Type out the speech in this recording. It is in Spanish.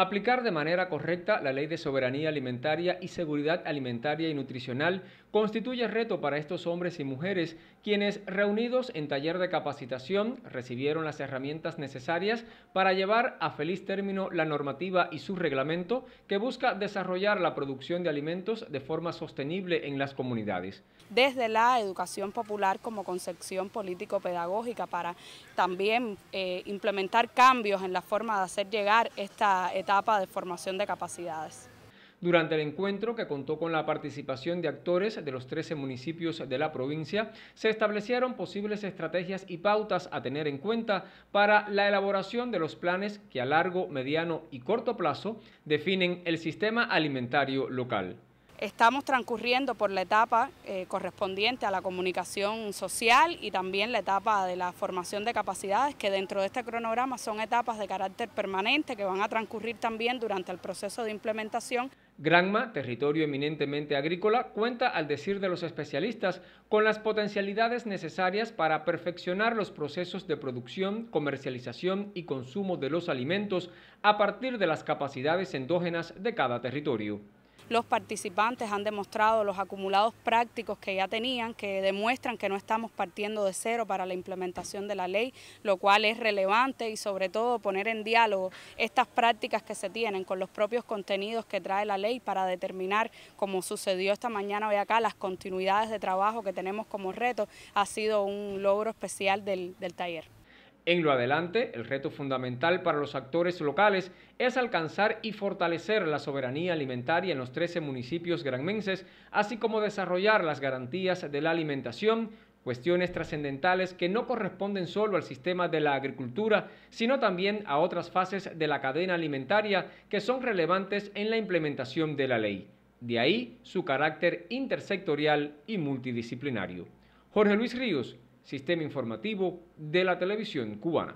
Aplicar de manera correcta la ley de soberanía alimentaria y seguridad alimentaria y nutricional constituye reto para estos hombres y mujeres, quienes reunidos en taller de capacitación recibieron las herramientas necesarias para llevar a feliz término la normativa y su reglamento que busca desarrollar la producción de alimentos de forma sostenible en las comunidades. Desde la educación popular como concepción político-pedagógica para también eh, implementar cambios en la forma de hacer llegar esta etapa etapa de formación de capacidades. Durante el encuentro, que contó con la participación de actores de los 13 municipios de la provincia, se establecieron posibles estrategias y pautas a tener en cuenta para la elaboración de los planes que a largo, mediano y corto plazo definen el sistema alimentario local. Estamos transcurriendo por la etapa eh, correspondiente a la comunicación social y también la etapa de la formación de capacidades, que dentro de este cronograma son etapas de carácter permanente que van a transcurrir también durante el proceso de implementación. Granma, territorio eminentemente agrícola, cuenta, al decir de los especialistas, con las potencialidades necesarias para perfeccionar los procesos de producción, comercialización y consumo de los alimentos a partir de las capacidades endógenas de cada territorio los participantes han demostrado los acumulados prácticos que ya tenían, que demuestran que no estamos partiendo de cero para la implementación de la ley, lo cual es relevante y sobre todo poner en diálogo estas prácticas que se tienen con los propios contenidos que trae la ley para determinar, como sucedió esta mañana hoy acá, las continuidades de trabajo que tenemos como reto, ha sido un logro especial del, del taller. En lo adelante, el reto fundamental para los actores locales es alcanzar y fortalecer la soberanía alimentaria en los 13 municipios granmenses, así como desarrollar las garantías de la alimentación, cuestiones trascendentales que no corresponden solo al sistema de la agricultura, sino también a otras fases de la cadena alimentaria que son relevantes en la implementación de la ley. De ahí su carácter intersectorial y multidisciplinario. Jorge Luis Ríos, Sistema Informativo de la Televisión Cubana.